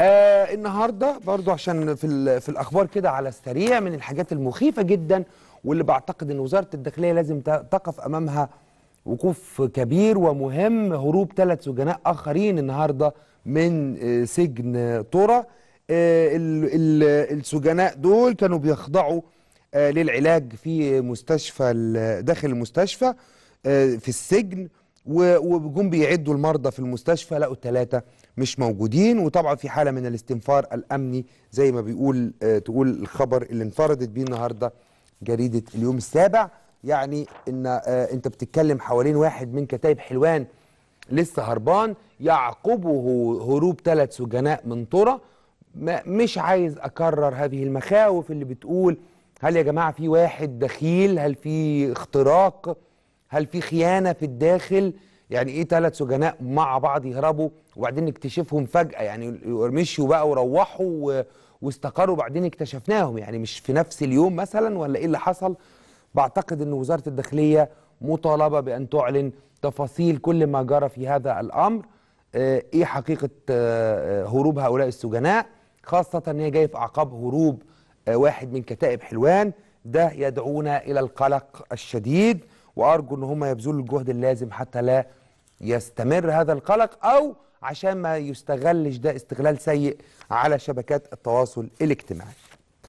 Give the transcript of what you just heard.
آه النهارده برضو عشان في, في الاخبار كده على السريع من الحاجات المخيفه جدا واللي بعتقد ان وزاره الداخليه لازم تقف امامها وقوف كبير ومهم هروب ثلاث سجناء اخرين النهارده من آه، سجن طورة آه، السجناء دول كانوا بيخضعوا آه، للعلاج في مستشفى داخل المستشفى في السجن وجم بيعدوا المرضى في المستشفى لقوا التلاتة مش موجودين وطبعا في حالة من الاستنفار الأمني زي ما بيقول آه، تقول الخبر اللي انفردت بيه النهاردة جريدة اليوم السابع يعني ان آه، انت بتتكلم حوالين واحد من كتايب حلوان لسه هربان يعقبه هروب ثلاث سجناء من طرة مش عايز اكرر هذه المخاوف اللي بتقول هل يا جماعة في واحد دخيل هل في اختراق هل في خيانه في الداخل يعني ايه ثلاث سجناء مع بعض يهربوا وبعدين نكتشفهم فجاه يعني مشوا بقى وروحوا و... واستقروا بعدين اكتشفناهم يعني مش في نفس اليوم مثلا ولا ايه اللي حصل بعتقد ان وزاره الداخليه مطالبه بان تعلن تفاصيل كل ما جرى في هذا الامر آه، ايه حقيقه آه، آه، هروب هؤلاء السجناء خاصه ان هي جايه في اعقاب هروب واحد من كتائب حلوان ده يدعونا الى القلق الشديد وارجو ان هم يبذلوا الجهد اللازم حتى لا يستمر هذا القلق او عشان ما يستغلش ده استغلال سيء على شبكات التواصل الاجتماعي